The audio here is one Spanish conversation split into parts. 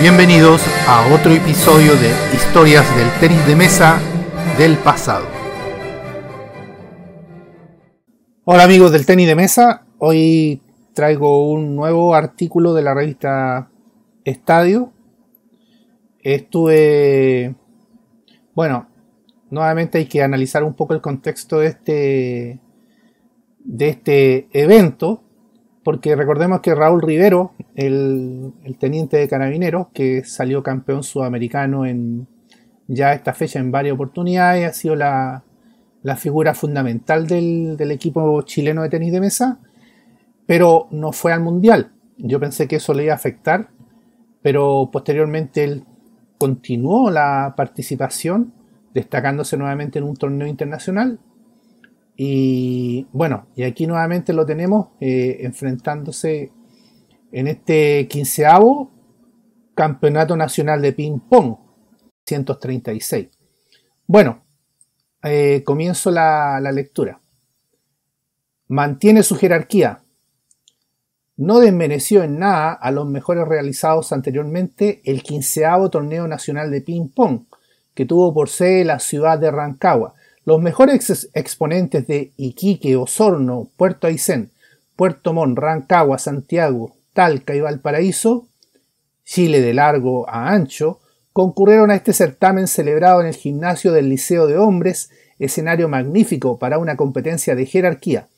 Bienvenidos a otro episodio de Historias del tenis de mesa del pasado. Hola amigos del tenis de mesa, hoy traigo un nuevo artículo de la revista Estadio. Estuve, bueno, nuevamente hay que analizar un poco el contexto de este, de este evento porque recordemos que Raúl Rivero, el, teniente de carabineros, que salió campeón sudamericano en ya esta fecha en varias oportunidades, ha sido la, figura fundamental del, equipo chileno de tenis de mesa, pero no fue al Mundial. Yo pensé que eso le iba a afectar, pero posteriormente él continuó la participación, destacándose nuevamente en un torneo internacional y bueno, y aquí nuevamente lo tenemos eh, enfrentándose en este quinceavo Campeonato Nacional de Ping Pong 136. Bueno, eh, comienzo la, la lectura. Mantiene su jerarquía. No desmereció en nada a los mejores realizados anteriormente el quinceavo torneo nacional de ping pong, que tuvo por sede la ciudad de Rancagua, los mejores exponentes de Iquique, Osorno, Puerto Aysén, Puerto Montt, Rancagua, Santiago, Talca y Valparaíso, Chile de largo a ancho, concurrieron a este certamen celebrado en el gimnasio del Liceo de Hombres, escenario magnífico para una competencia de jerarquía.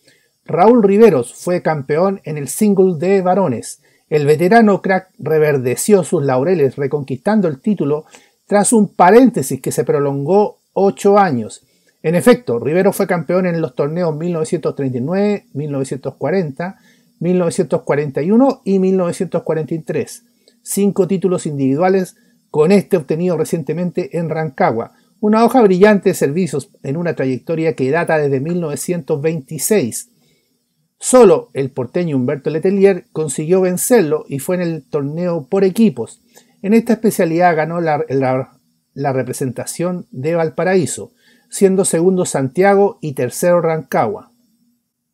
Raúl Riveros fue campeón en el single de varones. El veterano crack reverdeció sus laureles reconquistando el título tras un paréntesis que se prolongó ocho años en efecto, Rivero fue campeón en los torneos 1939, 1940, 1941 y 1943, cinco títulos individuales, con este obtenido recientemente en Rancagua, una hoja brillante de servicios en una trayectoria que data desde 1926. Solo el porteño Humberto Letelier consiguió vencerlo y fue en el torneo por equipos. En esta especialidad ganó la, representación de Valparaíso siendo segundo Santiago y tercero Rancagua.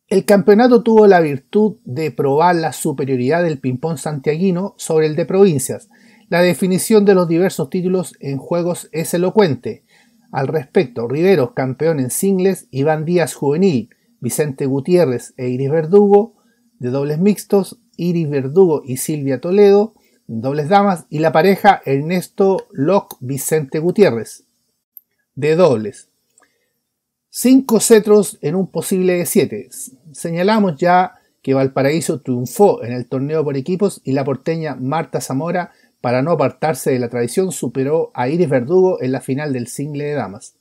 El campeonato tuvo la virtud de probar la superioridad del ping-pong santiaguino sobre el de provincias. La definición de los diversos títulos en juegos es elocuente. Al respecto, Riveros, campeón en singles, Iván Díaz juvenil, Vicente Gutiérrez e Iris Verdugo, de dobles mixtos, Iris Verdugo y Silvia Toledo, dobles damas, y la pareja Ernesto Locke Vicente Gutiérrez, de dobles. Cinco cetros en un posible de siete. Señalamos ya que Valparaíso triunfó en el torneo por equipos y la porteña Marta Zamora, para no apartarse de la tradición, superó a Iris Verdugo en la final del single de damas.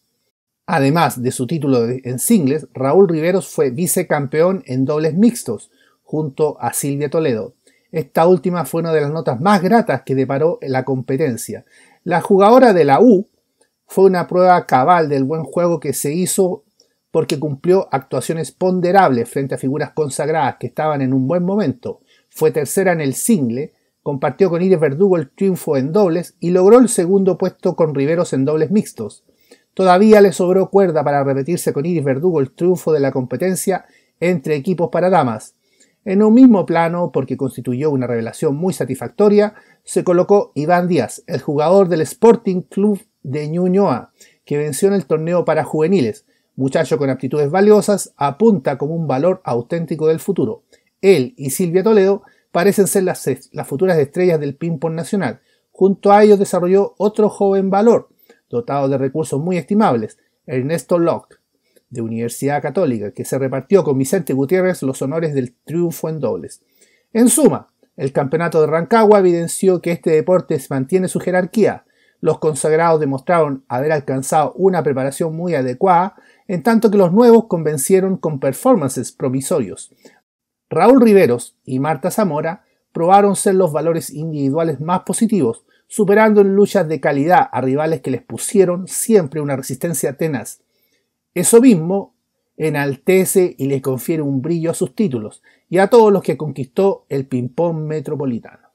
Además de su título en singles, Raúl Riveros fue vicecampeón en dobles mixtos junto a Silvia Toledo. Esta última fue una de las notas más gratas que deparó la competencia. La jugadora de la U fue una prueba cabal del buen juego que se hizo porque cumplió actuaciones ponderables frente a figuras consagradas que estaban en un buen momento. Fue tercera en el single, compartió con Iris Verdugo el triunfo en dobles y logró el segundo puesto con Riveros en dobles mixtos. Todavía le sobró cuerda para repetirse con Iris Verdugo el triunfo de la competencia entre equipos para damas. En un mismo plano, porque constituyó una revelación muy satisfactoria, se colocó Iván Díaz, el jugador del Sporting Club de Ñuñoa, que venció en el torneo para juveniles. Muchacho con aptitudes valiosas, apunta como un valor auténtico del futuro. Él y Silvia Toledo parecen ser las, las futuras estrellas del ping-pong nacional. Junto a ellos desarrolló otro joven valor, dotado de recursos muy estimables, Ernesto Locke, de Universidad Católica, que se repartió con Vicente Gutiérrez los honores del triunfo en dobles. En suma, el campeonato de Rancagua evidenció que este deporte mantiene su jerarquía, los consagrados demostraron haber alcanzado una preparación muy adecuada, en tanto que los nuevos convencieron con performances promisorios. Raúl Riveros y Marta Zamora probaron ser los valores individuales más positivos, superando en luchas de calidad a rivales que les pusieron siempre una resistencia tenaz. Eso mismo enaltece y les confiere un brillo a sus títulos y a todos los que conquistó el ping-pong metropolitano.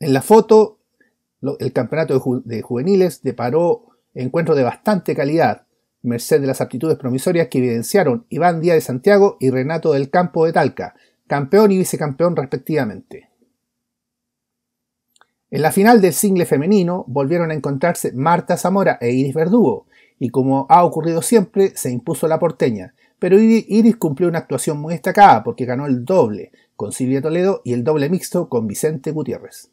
En la foto, el campeonato de, juveniles deparó encuentros de bastante calidad, merced de las aptitudes promisorias que evidenciaron Iván Díaz de Santiago y Renato del Campo de Talca, campeón y vicecampeón respectivamente. En la final del single femenino volvieron a encontrarse Marta Zamora e Iris Verdugo, y como ha ocurrido siempre, se impuso la porteña, pero Iris cumplió una actuación muy destacada porque ganó el doble con Silvia Toledo y el doble mixto con Vicente Gutiérrez.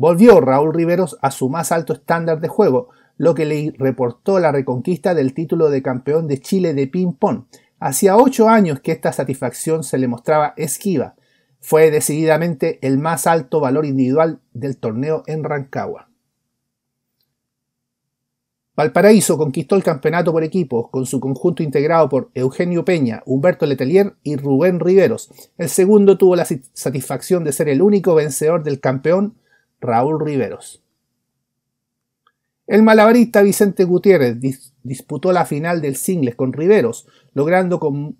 Volvió Raúl Riveros a su más alto estándar de juego, lo que le reportó la reconquista del título de campeón de Chile de ping-pong. Hacía ocho años que esta satisfacción se le mostraba esquiva. Fue decididamente el más alto valor individual del torneo en Rancagua. Valparaíso conquistó el campeonato por equipos con su conjunto integrado por Eugenio Peña, Humberto Letelier y Rubén Riveros. El segundo tuvo la satisfacción de ser el único vencedor del campeón Raúl Riveros. El malabarista Vicente Gutiérrez disputó la final del singles con Riveros, logrando con,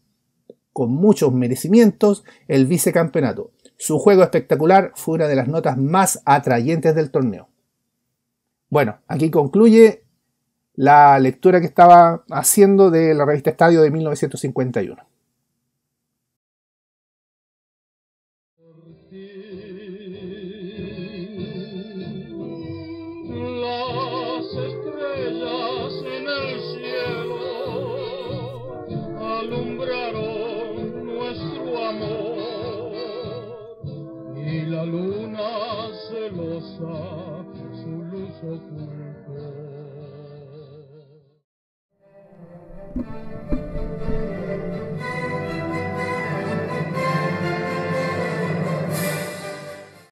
con muchos merecimientos el vicecampeonato. Su juego espectacular fue una de las notas más atrayentes del torneo. Bueno, aquí concluye la lectura que estaba haciendo de la revista Estadio de 1951. people. Mm-hmm.